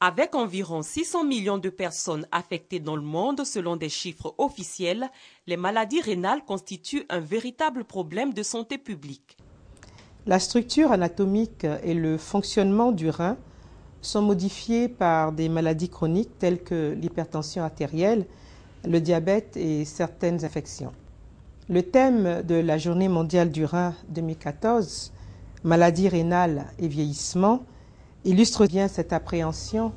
Avec environ 600 millions de personnes affectées dans le monde selon des chiffres officiels, les maladies rénales constituent un véritable problème de santé publique. La structure anatomique et le fonctionnement du rein sont modifiés par des maladies chroniques telles que l'hypertension artérielle, le diabète et certaines infections. Le thème de la Journée mondiale du rein 2014, maladies rénales et vieillissement, illustre bien cette appréhension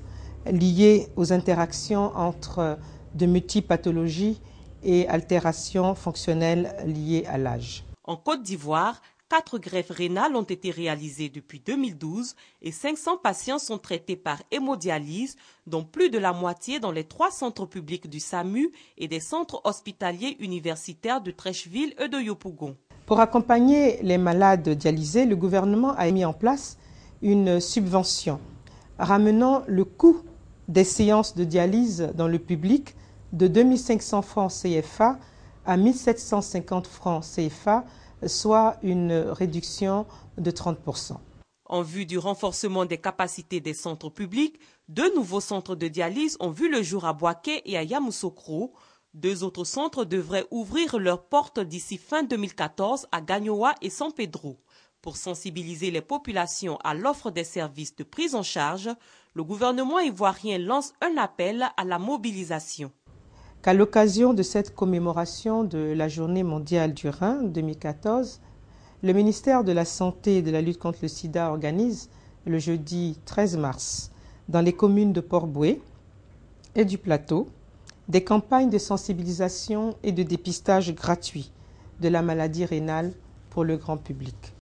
liée aux interactions entre de multiples pathologies et altérations fonctionnelles liées à l'âge. En Côte d'Ivoire, quatre greffes rénales ont été réalisées depuis 2012 et 500 patients sont traités par hémodialyse, dont plus de la moitié dans les trois centres publics du SAMU et des centres hospitaliers universitaires de Trècheville et de Yopougon. Pour accompagner les malades dialysés, le gouvernement a mis en place une subvention, ramenant le coût des séances de dialyse dans le public de 2500 francs CFA à 1750 francs CFA, soit une réduction de 30%. En vue du renforcement des capacités des centres publics, deux nouveaux centres de dialyse ont vu le jour à Boaké et à Yamoussoukro. Deux autres centres devraient ouvrir leurs portes d'ici fin 2014 à Gagnoa et San Pedro. Pour sensibiliser les populations à l'offre des services de prise en charge, le gouvernement ivoirien lance un appel à la mobilisation. Qu'à l'occasion de cette commémoration de la Journée mondiale du Rhin 2014, le ministère de la Santé et de la lutte contre le sida organise le jeudi 13 mars dans les communes de Port-Boué et du Plateau des campagnes de sensibilisation et de dépistage gratuit de la maladie rénale pour le grand public.